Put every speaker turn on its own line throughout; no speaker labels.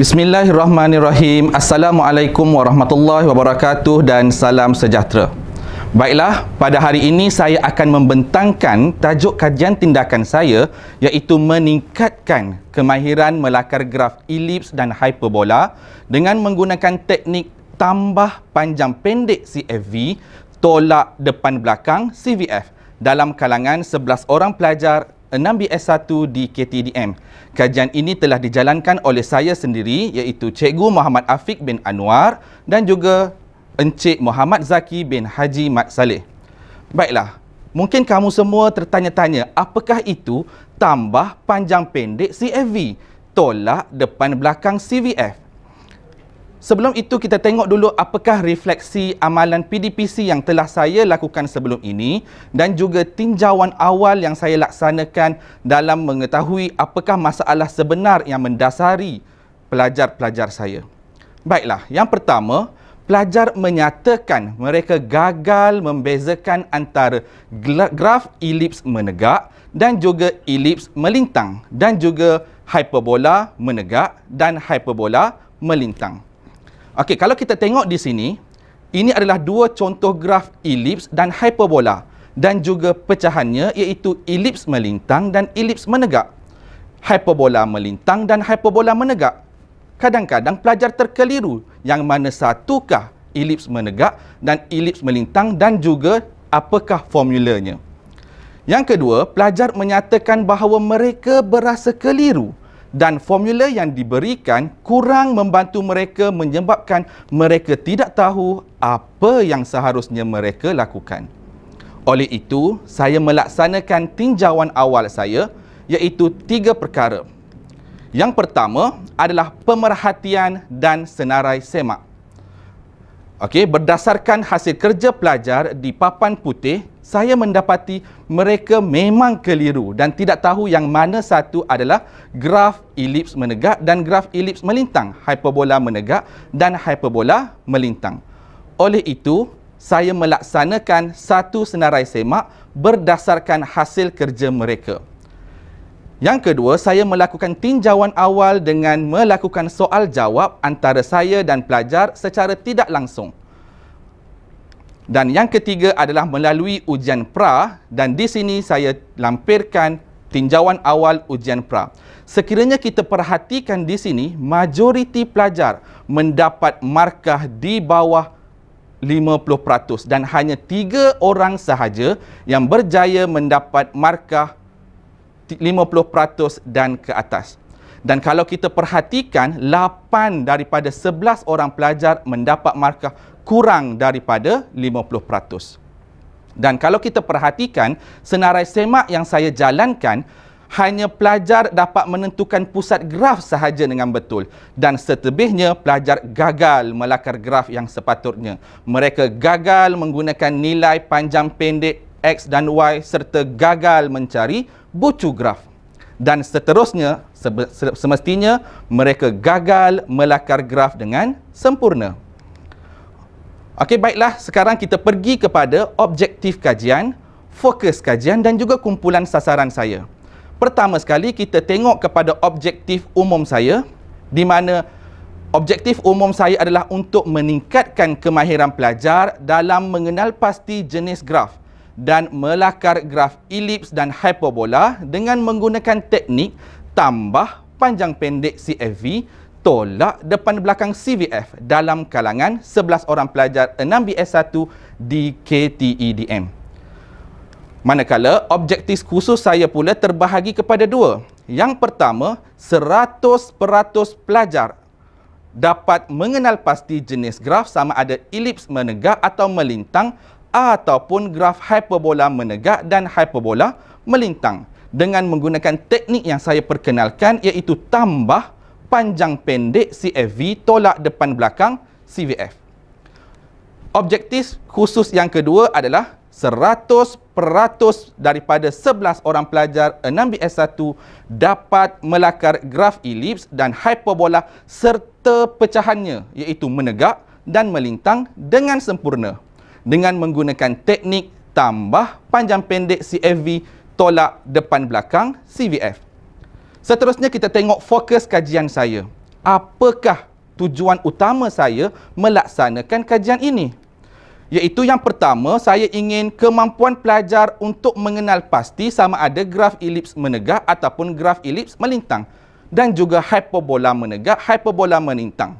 Bismillahirrahmanirrahim. Assalamualaikum warahmatullahi wabarakatuh dan salam sejahtera. Baiklah, pada hari ini saya akan membentangkan tajuk kajian tindakan saya iaitu meningkatkan kemahiran melakar graf elips dan hyperbola dengan menggunakan teknik tambah panjang pendek CFV tolak depan belakang CVF dalam kalangan 11 orang pelajar 6BS1 di KTDM. Kajian ini telah dijalankan oleh saya sendiri iaitu Cikgu Muhammad Afiq bin Anwar dan juga Encik Muhammad Zaki bin Haji Mat Saleh. Baiklah, mungkin kamu semua tertanya-tanya apakah itu tambah panjang pendek CFV, tolak depan belakang CVF. Sebelum itu kita tengok dulu apakah refleksi amalan PDPC yang telah saya lakukan sebelum ini dan juga tinjauan awal yang saya laksanakan dalam mengetahui apakah masalah sebenar yang mendasari pelajar-pelajar saya. Baiklah, yang pertama, pelajar menyatakan mereka gagal membezakan antara graf elips menegak dan juga elips melintang dan juga hiperbola menegak dan hiperbola melintang. Okey, kalau kita tengok di sini, ini adalah dua contoh graf elips dan hyperbola dan juga pecahannya iaitu elips melintang dan elips menegak. Hyperbola melintang dan hyperbola menegak. Kadang-kadang pelajar terkeliru yang mana satukah elips menegak dan elips melintang dan juga apakah formulanya. Yang kedua, pelajar menyatakan bahawa mereka berasa keliru dan formula yang diberikan kurang membantu mereka menyebabkan mereka tidak tahu apa yang seharusnya mereka lakukan. Oleh itu, saya melaksanakan tinjauan awal saya iaitu tiga perkara. Yang pertama adalah pemerhatian dan senarai semak. Okey, berdasarkan hasil kerja pelajar di papan putih, saya mendapati mereka memang keliru dan tidak tahu yang mana satu adalah graf elips menegak dan graf elips melintang, hiperbola menegak dan hiperbola melintang. Oleh itu, saya melaksanakan satu senarai semak berdasarkan hasil kerja mereka. Yang kedua, saya melakukan tinjauan awal dengan melakukan soal jawab antara saya dan pelajar secara tidak langsung. Dan yang ketiga adalah melalui ujian pra dan di sini saya lampirkan tinjauan awal ujian pra. Sekiranya kita perhatikan di sini, majoriti pelajar mendapat markah di bawah 50% dan hanya 3 orang sahaja yang berjaya mendapat markah 50% dan ke atas. Dan kalau kita perhatikan, 8 daripada 11 orang pelajar mendapat markah kurang daripada 50%. Dan kalau kita perhatikan, senarai semak yang saya jalankan, hanya pelajar dapat menentukan pusat graf sahaja dengan betul dan setebihnya pelajar gagal melakar graf yang sepatutnya. Mereka gagal menggunakan nilai panjang pendek X dan Y serta gagal mencari bucu graf. Dan seterusnya semestinya mereka gagal melakar graf dengan sempurna. Okey, baiklah. Sekarang kita pergi kepada objektif kajian, fokus kajian dan juga kumpulan sasaran saya. Pertama sekali, kita tengok kepada objektif umum saya di mana objektif umum saya adalah untuk meningkatkan kemahiran pelajar dalam mengenal pasti jenis graf dan melakar graf elips dan hiperbola dengan menggunakan teknik tambah panjang pendek CFV tolak depan belakang CVF dalam kalangan 11 orang pelajar 6BS1 di KTEDM. Manakala objektif khusus saya pula terbahagi kepada dua. Yang pertama, 100% pelajar dapat mengenal pasti jenis graf sama ada elips menegak atau melintang ataupun graf hiperbola menegak dan hiperbola melintang dengan menggunakan teknik yang saya perkenalkan iaitu tambah panjang pendek CFV tolak depan belakang CVF. Objektif khusus yang kedua adalah 100% daripada 11 orang pelajar 6BS1 dapat melakar graf elips dan hiperbola serta pecahannya iaitu menegak dan melintang dengan sempurna dengan menggunakan teknik tambah panjang pendek CFV tolak depan belakang CVF. Seterusnya kita tengok fokus kajian saya. Apakah tujuan utama saya melaksanakan kajian ini? Iaitu yang pertama, saya ingin kemampuan pelajar untuk mengenal pasti sama ada graf elips menegak ataupun graf elips melintang dan juga hiperbola menegak, hiperbola melintang.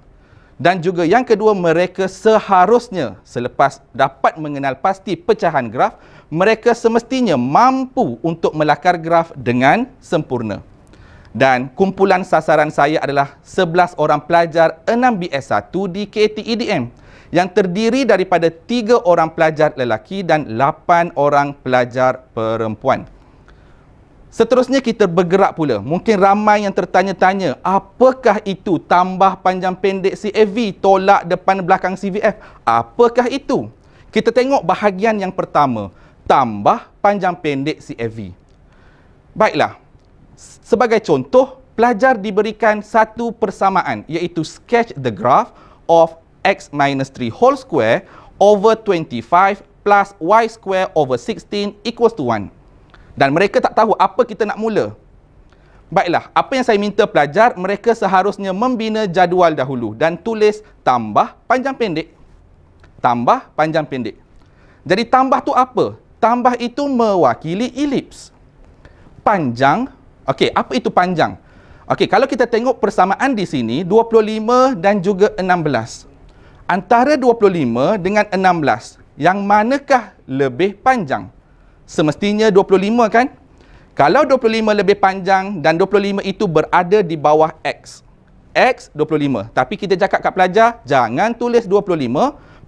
Dan juga yang kedua, mereka seharusnya selepas dapat mengenal pasti pecahan graf, mereka semestinya mampu untuk melakar graf dengan sempurna dan kumpulan sasaran saya adalah 11 orang pelajar 6BS1 di KTEDM yang terdiri daripada 3 orang pelajar lelaki dan 8 orang pelajar perempuan. Seterusnya kita bergerak pula. Mungkin ramai yang tertanya-tanya, apakah itu tambah panjang pendek CAV tolak depan belakang CVF? Apakah itu? Kita tengok bahagian yang pertama, tambah panjang pendek CAV. Baiklah, Sebagai contoh, pelajar diberikan satu persamaan iaitu sketch the graph of x minus 3 whole square over 25 plus y square over 16 equals to 1. Dan mereka tak tahu apa kita nak mula. Baiklah, apa yang saya minta pelajar, mereka seharusnya membina jadual dahulu dan tulis tambah panjang pendek. Tambah panjang pendek. Jadi tambah tu apa? Tambah itu mewakili elips. Panjang Okey, apa itu panjang? Okey, kalau kita tengok persamaan di sini 25 dan juga 16. Antara 25 dengan 16, yang manakah lebih panjang? Semestinya 25 kan? Kalau 25 lebih panjang dan 25 itu berada di bawah x. x 25. Tapi kita cakap kat pelajar jangan tulis 25,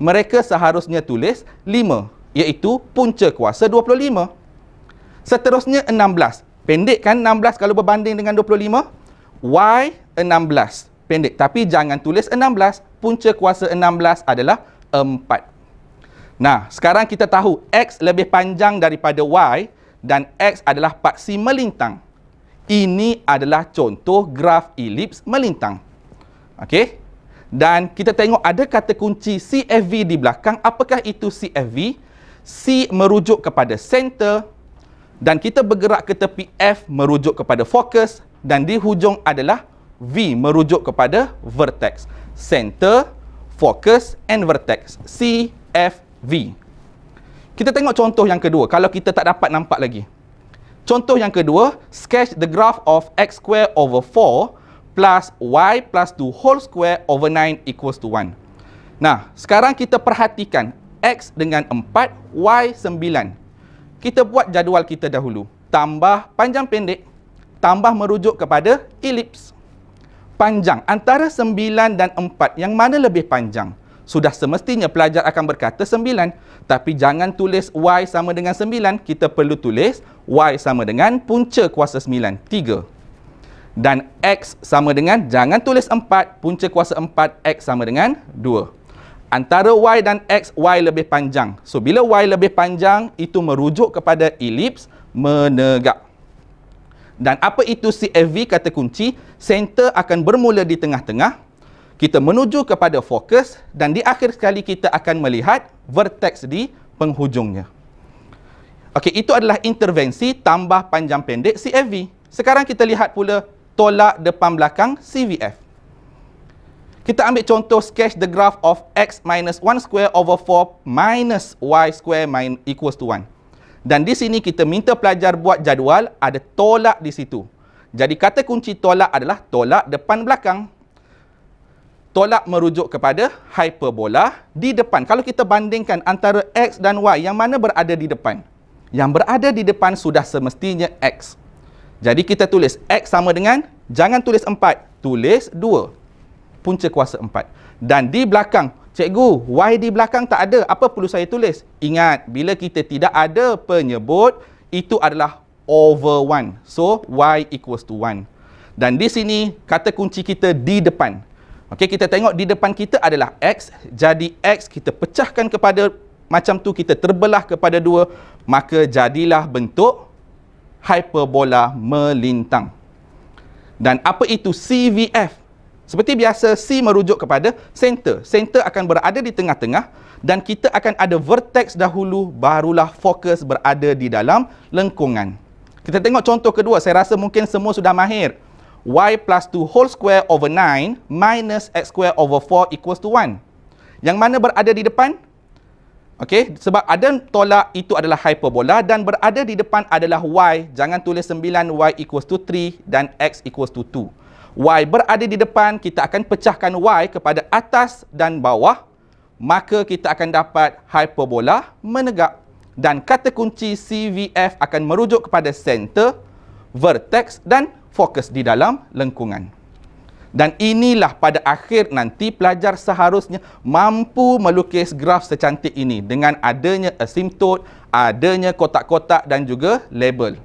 mereka seharusnya tulis 5 iaitu punca kuasa 25. Seterusnya 16. Pendek kan 16 kalau berbanding dengan 25? Y 16. Pendek. Tapi jangan tulis 16. Punca kuasa 16 adalah 4. Nah, sekarang kita tahu X lebih panjang daripada Y dan X adalah paksi melintang. Ini adalah contoh graf elips melintang. Okay Dan kita tengok ada kata kunci CFV di belakang. Apakah itu CFV? C merujuk kepada center dan kita bergerak ke tepi F merujuk kepada fokus dan di hujung adalah V merujuk kepada vertex center focus and vertex C F V kita tengok contoh yang kedua kalau kita tak dapat nampak lagi contoh yang kedua sketch the graph of x square over 4 plus y plus 2 whole square over 9 equals to 1 nah sekarang kita perhatikan x dengan 4 y kita buat jadual kita dahulu. Tambah panjang pendek, tambah merujuk kepada elips. Panjang, antara 9 dan 4, yang mana lebih panjang? Sudah semestinya pelajar akan berkata 9, tapi jangan tulis Y sama dengan 9, kita perlu tulis Y sama dengan punca kuasa 9, 3. Dan X sama dengan, jangan tulis 4, punca kuasa 4, X sama dengan 2 antara Y dan X, Y lebih panjang. So, bila Y lebih panjang, itu merujuk kepada elips menegak. Dan apa itu CFV kata kunci? Center akan bermula di tengah-tengah. Kita menuju kepada fokus dan di akhir sekali kita akan melihat vertex di penghujungnya. Okey, itu adalah intervensi tambah panjang pendek CFV. Sekarang kita lihat pula tolak depan belakang CVF. Kita ambil contoh sketch the graph of x minus 1 square over 4 minus y square min equals to 1. Dan di sini kita minta pelajar buat jadual ada tolak di situ. Jadi kata kunci tolak adalah tolak depan belakang. Tolak merujuk kepada hiperbola di depan. Kalau kita bandingkan antara x dan y, yang mana berada di depan? Yang berada di depan sudah semestinya x. Jadi kita tulis x sama dengan, jangan tulis 4, tulis 2 punca kuasa empat. Dan di belakang, cikgu, why di belakang tak ada? Apa perlu saya tulis? Ingat, bila kita tidak ada penyebut, itu adalah over one. So, y equals to one. Dan di sini, kata kunci kita di depan. Okey, kita tengok di depan kita adalah x. Jadi, x kita pecahkan kepada macam tu, kita terbelah kepada dua. Maka, jadilah bentuk hyperbola melintang. Dan apa itu CVF? Seperti biasa C merujuk kepada center. Center akan berada di tengah-tengah dan kita akan ada vertex dahulu barulah fokus berada di dalam lengkungan. Kita tengok contoh kedua. Saya rasa mungkin semua sudah mahir. Y plus 2 whole square over 9 minus X square over 4 equals to 1. Yang mana berada di depan? Okey, sebab ada tolak itu adalah hyperbola dan berada di depan adalah Y. Jangan tulis 9, Y equals to 3 dan X equals to 2. Y berada di depan, kita akan pecahkan Y kepada atas dan bawah. Maka kita akan dapat hyperbola menegak. Dan kata kunci CVF akan merujuk kepada center, vertex dan fokus di dalam lengkungan. Dan inilah pada akhir nanti pelajar seharusnya mampu melukis graf secantik ini dengan adanya asimptot, adanya kotak-kotak dan juga label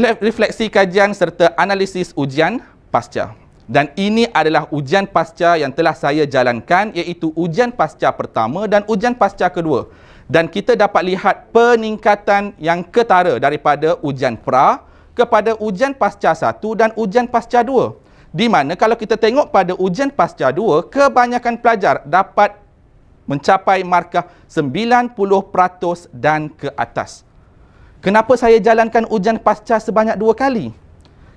refleksi kajian serta analisis ujian pasca. Dan ini adalah ujian pasca yang telah saya jalankan iaitu ujian pasca pertama dan ujian pasca kedua. Dan kita dapat lihat peningkatan yang ketara daripada ujian pra kepada ujian pasca satu dan ujian pasca dua. Di mana kalau kita tengok pada ujian pasca dua, kebanyakan pelajar dapat mencapai markah 90% dan ke atas. Kenapa saya jalankan ujian pasca sebanyak dua kali?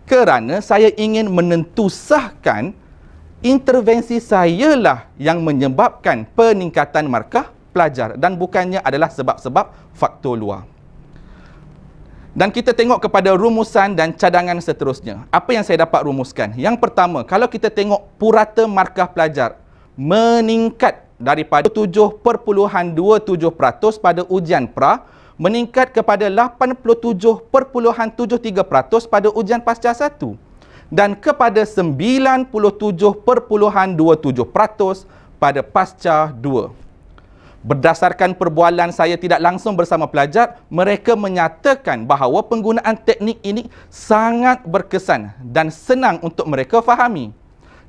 Kerana saya ingin menentusahkan intervensi sayalah yang menyebabkan peningkatan markah pelajar dan bukannya adalah sebab-sebab faktor luar. Dan kita tengok kepada rumusan dan cadangan seterusnya. Apa yang saya dapat rumuskan? Yang pertama, kalau kita tengok purata markah pelajar meningkat daripada 7.27% pada ujian pra meningkat kepada 87.73% pada ujian pasca 1 dan kepada 97.27% pada pasca 2. Berdasarkan perbualan saya tidak langsung bersama pelajar, mereka menyatakan bahawa penggunaan teknik ini sangat berkesan dan senang untuk mereka fahami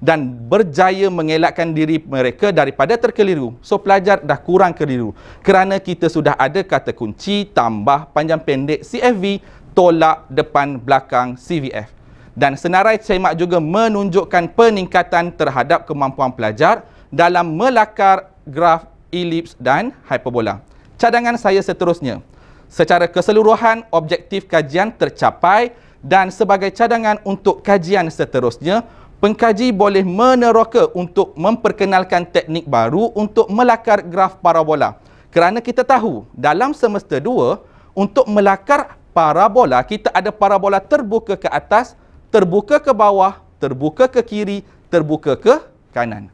dan berjaya mengelakkan diri mereka daripada terkeliru. So pelajar dah kurang keliru. Kerana kita sudah ada kata kunci tambah panjang pendek CFV tolak depan belakang CVF. Dan senarai semak juga menunjukkan peningkatan terhadap kemampuan pelajar dalam melakar graf elips dan hiperbola. Cadangan saya seterusnya. Secara keseluruhan, objektif kajian tercapai dan sebagai cadangan untuk kajian seterusnya, Pengkaji boleh meneroka untuk memperkenalkan teknik baru untuk melakar graf parabola. Kerana kita tahu dalam semester 2 untuk melakar parabola kita ada parabola terbuka ke atas, terbuka ke bawah, terbuka ke kiri, terbuka ke kanan.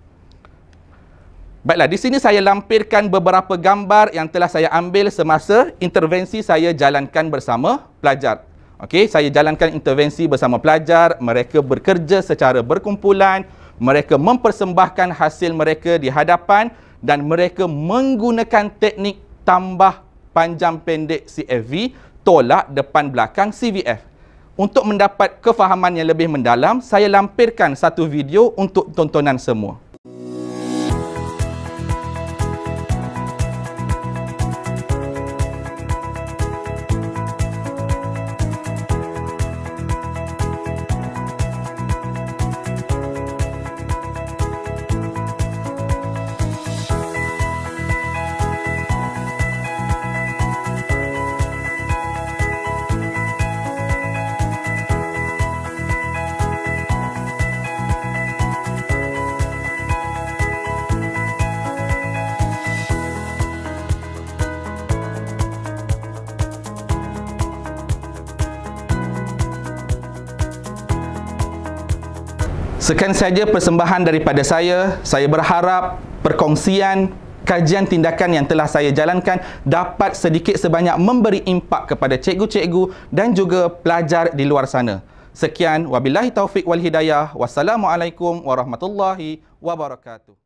Baiklah, di sini saya lampirkan beberapa gambar yang telah saya ambil semasa intervensi saya jalankan bersama pelajar. Okay, saya jalankan intervensi bersama pelajar, mereka bekerja secara berkumpulan, mereka mempersembahkan hasil mereka di hadapan dan mereka menggunakan teknik tambah panjang pendek CFV, tolak depan belakang CVF. Untuk mendapat kefahaman yang lebih mendalam, saya lampirkan satu video untuk tontonan semua. Sekian saja persembahan daripada saya. Saya berharap perkongsian kajian tindakan yang telah saya jalankan dapat sedikit sebanyak memberi impak kepada cikgu-cikgu dan juga pelajar di luar sana. Sekian, wabillahi Taufik wal hidayah. Wassalamualaikum warahmatullahi wabarakatuh.